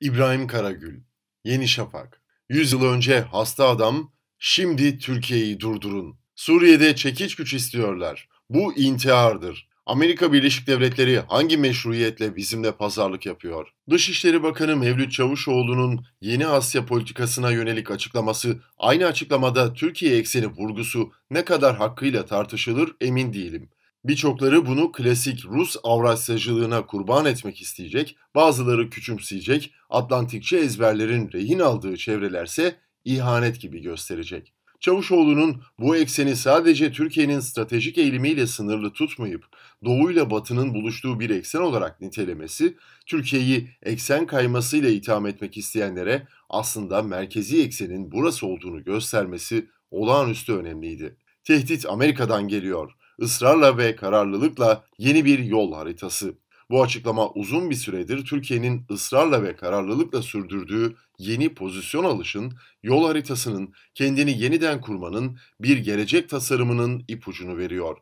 İbrahim Karagül, Yeni Şafak. Yüzyıl önce hasta adam, şimdi Türkiye'yi durdurun. Suriye'de çekiç güç istiyorlar. Bu intihardır. Amerika Birleşik Devletleri hangi meşruiyetle bizimle pazarlık yapıyor? Dışişleri Bakanı Mevlüt Çavuşoğlu'nun yeni Asya politikasına yönelik açıklaması, aynı açıklamada Türkiye ekseni vurgusu ne kadar hakkıyla tartışılır emin değilim. Birçokları bunu klasik Rus avrasyacılığına kurban etmek isteyecek, bazıları küçümseyecek, Atlantikçi ezberlerin rehin aldığı çevrelerse ihanet gibi gösterecek. Çavuşoğlu'nun bu ekseni sadece Türkiye'nin stratejik eğilimiyle sınırlı tutmayıp Doğu ile Batı'nın buluştuğu bir eksen olarak nitelemesi, Türkiye'yi eksen kaymasıyla itham etmek isteyenlere aslında merkezi eksenin burası olduğunu göstermesi olağanüstü önemliydi. Tehdit Amerika'dan geliyor ısrarla ve kararlılıkla yeni bir yol haritası. Bu açıklama uzun bir süredir Türkiye'nin ısrarla ve kararlılıkla sürdürdüğü yeni pozisyon alışın, yol haritasının kendini yeniden kurmanın bir gelecek tasarımının ipucunu veriyor.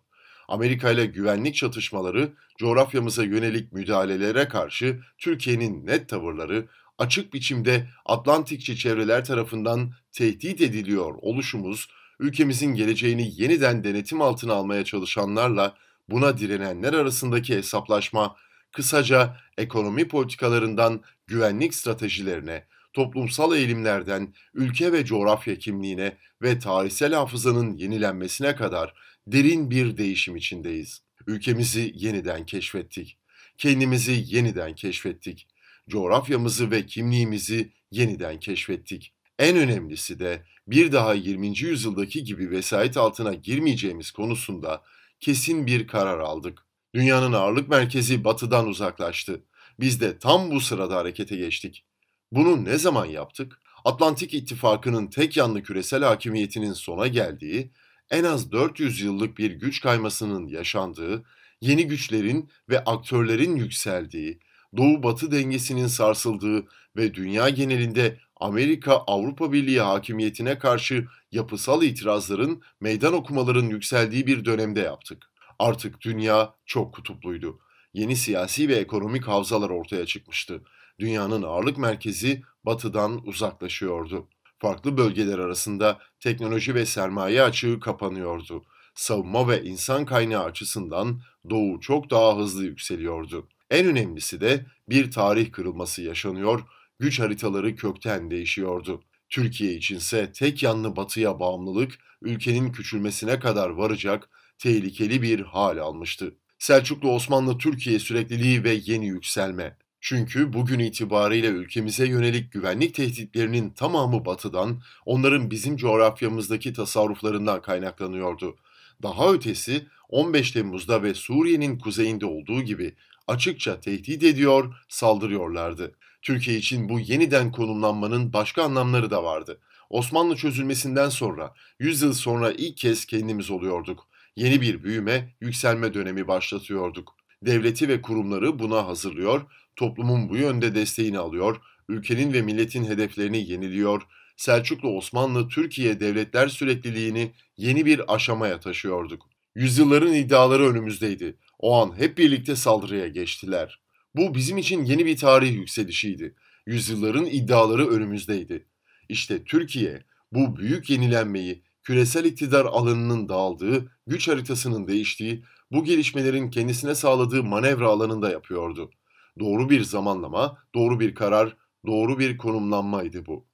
Amerika ile güvenlik çatışmaları, coğrafyamıza yönelik müdahalelere karşı Türkiye'nin net tavırları, açık biçimde Atlantikçi çevreler tarafından tehdit ediliyor oluşumuz ülkemizin geleceğini yeniden denetim altına almaya çalışanlarla buna direnenler arasındaki hesaplaşma kısaca ekonomi politikalarından güvenlik stratejilerine, toplumsal eğilimlerden ülke ve coğrafya kimliğine ve tarihsel hafızanın yenilenmesine kadar derin bir değişim içindeyiz. Ülkemizi yeniden keşfettik. Kendimizi yeniden keşfettik. Coğrafyamızı ve kimliğimizi yeniden keşfettik. En önemlisi de bir daha 20. yüzyıldaki gibi vesayet altına girmeyeceğimiz konusunda kesin bir karar aldık. Dünyanın ağırlık merkezi batıdan uzaklaştı. Biz de tam bu sırada harekete geçtik. Bunu ne zaman yaptık? Atlantik İttifakı'nın tek yanlı küresel hakimiyetinin sona geldiği, en az 400 yıllık bir güç kaymasının yaşandığı, yeni güçlerin ve aktörlerin yükseldiği, Doğu-Batı dengesinin sarsıldığı ve dünya genelinde Amerika Avrupa Birliği hakimiyetine karşı yapısal itirazların, meydan okumaların yükseldiği bir dönemde yaptık. Artık dünya çok kutupluydu. Yeni siyasi ve ekonomik havzalar ortaya çıkmıştı. Dünyanın ağırlık merkezi batıdan uzaklaşıyordu. Farklı bölgeler arasında teknoloji ve sermaye açığı kapanıyordu. Savunma ve insan kaynağı açısından doğu çok daha hızlı yükseliyordu. En önemlisi de bir tarih kırılması yaşanıyor güç haritaları kökten değişiyordu. Türkiye içinse tek yanlı batıya bağımlılık ülkenin küçülmesine kadar varacak tehlikeli bir hal almıştı. Selçuklu Osmanlı Türkiye sürekliliği ve yeni yükselme. Çünkü bugün itibariyle ülkemize yönelik güvenlik tehditlerinin tamamı batıdan, onların bizim coğrafyamızdaki tasarruflarından kaynaklanıyordu. Daha ötesi 15 Temmuz'da ve Suriye'nin kuzeyinde olduğu gibi açıkça tehdit ediyor, saldırıyorlardı. Türkiye için bu yeniden konumlanmanın başka anlamları da vardı. Osmanlı çözülmesinden sonra, 100 yıl sonra ilk kez kendimiz oluyorduk. Yeni bir büyüme, yükselme dönemi başlatıyorduk. Devleti ve kurumları buna hazırlıyor, toplumun bu yönde desteğini alıyor, ülkenin ve milletin hedeflerini yeniliyor, Selçuklu Osmanlı Türkiye devletler sürekliliğini yeni bir aşamaya taşıyorduk. Yüzyılların iddiaları önümüzdeydi. O an hep birlikte saldırıya geçtiler. Bu bizim için yeni bir tarih yükselişiydi. Yüzyılların iddiaları önümüzdeydi. İşte Türkiye bu büyük yenilenmeyi, küresel iktidar alanının dağıldığı, güç haritasının değiştiği, bu gelişmelerin kendisine sağladığı manevra alanında yapıyordu. Doğru bir zamanlama, doğru bir karar, doğru bir konumlanmaydı bu.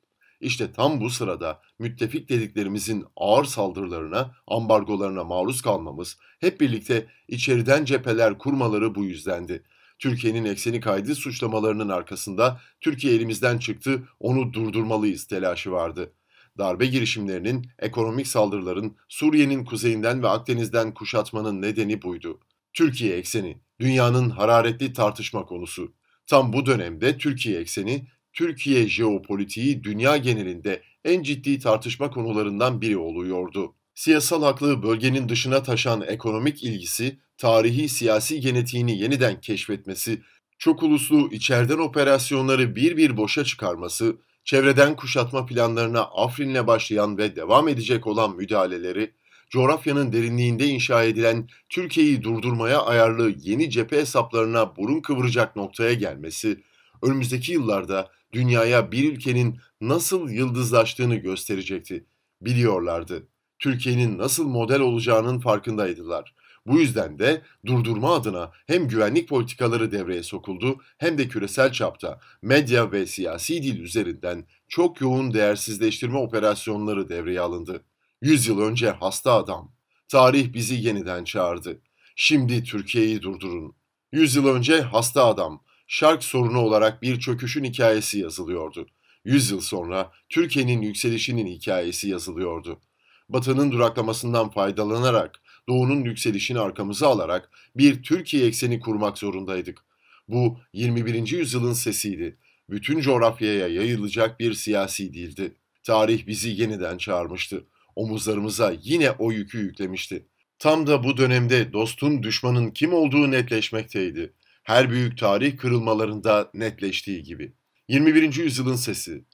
İşte tam bu sırada müttefik dediklerimizin ağır saldırılarına, ambargolarına maruz kalmamız, hep birlikte içeriden cepheler kurmaları bu yüzdendi. Türkiye'nin ekseni kaydı suçlamalarının arkasında Türkiye elimizden çıktı, onu durdurmalıyız telaşı vardı. Darbe girişimlerinin, ekonomik saldırıların, Suriye'nin kuzeyinden ve Akdeniz'den kuşatmanın nedeni buydu. Türkiye ekseni, dünyanın hararetli tartışma konusu. Tam bu dönemde Türkiye ekseni, Türkiye jeopolitiği dünya genelinde en ciddi tartışma konularından biri oluyordu. Siyasal haklı bölgenin dışına taşan ekonomik ilgisi tarihi siyasi genetiğini yeniden keşfetmesi, çok uluslu içeriden operasyonları bir bir boşa çıkarması, çevreden kuşatma planlarına Afrin'le başlayan ve devam edecek olan müdahaleleri, coğrafyanın derinliğinde inşa edilen Türkiye'yi durdurmaya ayarlı yeni cephe hesaplarına burun kıvıracak noktaya gelmesi, önümüzdeki yıllarda dünyaya bir ülkenin nasıl yıldızlaştığını gösterecekti. Biliyorlardı. Türkiye'nin nasıl model olacağının farkındaydılar. Bu yüzden de durdurma adına hem güvenlik politikaları devreye sokuldu hem de küresel çapta medya ve siyasi dil üzerinden çok yoğun değersizleştirme operasyonları devreye alındı. Yüzyıl önce hasta adam, tarih bizi yeniden çağırdı. Şimdi Türkiye'yi durdurun. Yüzyıl önce hasta adam, şark sorunu olarak bir çöküşün hikayesi yazılıyordu. Yüzyıl sonra Türkiye'nin yükselişinin hikayesi yazılıyordu. Batı'nın duraklamasından faydalanarak Doğu'nun yükselişini arkamıza alarak bir Türkiye ekseni kurmak zorundaydık. Bu 21. yüzyılın sesiydi. Bütün coğrafyaya yayılacak bir siyasi dildi. Tarih bizi yeniden çağırmıştı. Omuzlarımıza yine o yükü yüklemişti. Tam da bu dönemde dostun düşmanın kim olduğu netleşmekteydi. Her büyük tarih kırılmalarında netleştiği gibi. 21. yüzyılın sesi.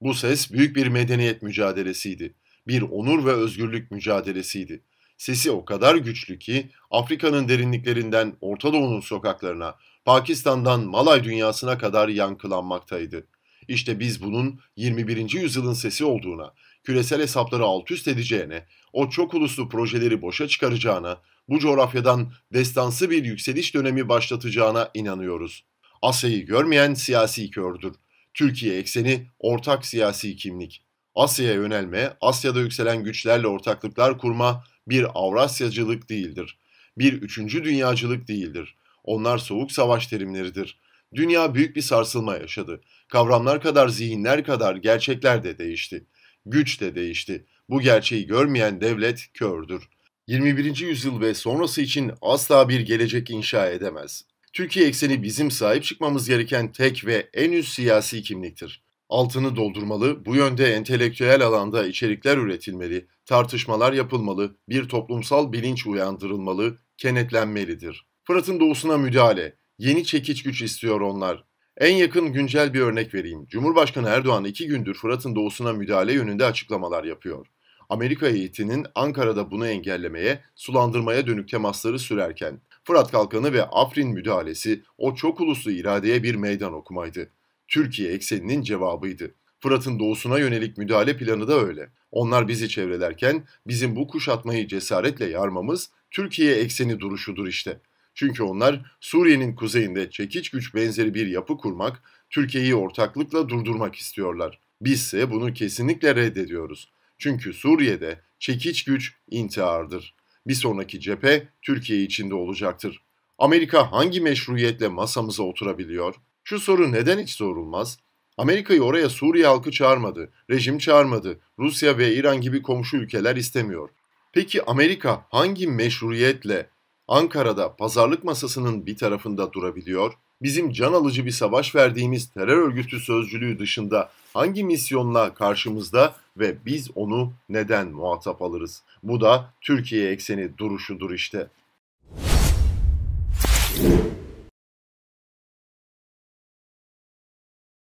Bu ses büyük bir medeniyet mücadelesiydi. Bir onur ve özgürlük mücadelesiydi. Sesi o kadar güçlü ki Afrika'nın derinliklerinden Orta Doğu'nun sokaklarına, Pakistan'dan Malay dünyasına kadar yankılanmaktaydı. İşte biz bunun 21. yüzyılın sesi olduğuna, küresel hesapları alt üst edeceğine, o çok uluslu projeleri boşa çıkaracağına, bu coğrafyadan destansı bir yükseliş dönemi başlatacağına inanıyoruz. Asya'yı görmeyen siyasi kördür. Türkiye ekseni ortak siyasi kimlik. Asya'ya yönelme, Asya'da yükselen güçlerle ortaklıklar kurma bir Avrasyacılık değildir. Bir üçüncü dünyacılık değildir. Onlar soğuk savaş terimleridir. Dünya büyük bir sarsılma yaşadı. Kavramlar kadar, zihinler kadar gerçekler de değişti. Güç de değişti. Bu gerçeği görmeyen devlet kördür. 21. yüzyıl ve sonrası için asla bir gelecek inşa edemez. Türkiye ekseni bizim sahip çıkmamız gereken tek ve en üst siyasi kimliktir altını doldurmalı, bu yönde entelektüel alanda içerikler üretilmeli, tartışmalar yapılmalı, bir toplumsal bilinç uyandırılmalı, kenetlenmelidir. Fırat'ın doğusuna müdahale, yeni çekiç güç istiyor onlar. En yakın güncel bir örnek vereyim. Cumhurbaşkanı Erdoğan iki gündür Fırat'ın doğusuna müdahale yönünde açıklamalar yapıyor. Amerika heyetinin Ankara'da bunu engellemeye, sulandırmaya dönük temasları sürerken Fırat Kalkanı ve Afrin müdahalesi o çok uluslu iradeye bir meydan okumaydı. Türkiye ekseninin cevabıydı. Fırat'ın doğusuna yönelik müdahale planı da öyle. Onlar bizi çevrelerken bizim bu kuşatmayı cesaretle yarmamız Türkiye ekseni duruşudur işte. Çünkü onlar Suriye'nin kuzeyinde çekiç güç benzeri bir yapı kurmak, Türkiye'yi ortaklıkla durdurmak istiyorlar. Bizse bunu kesinlikle reddediyoruz. Çünkü Suriye'de çekiç güç intihardır. Bir sonraki cephe Türkiye içinde olacaktır. Amerika hangi meşruiyetle masamıza oturabiliyor? Şu soru neden hiç sorulmaz? Amerika'yı oraya Suriye halkı çağırmadı, rejim çağırmadı, Rusya ve İran gibi komşu ülkeler istemiyor. Peki Amerika hangi meşruiyetle Ankara'da pazarlık masasının bir tarafında durabiliyor? Bizim can alıcı bir savaş verdiğimiz terör örgütü sözcülüğü dışında hangi misyonla karşımızda ve biz onu neden muhatap alırız? Bu da Türkiye ekseni duruşudur işte.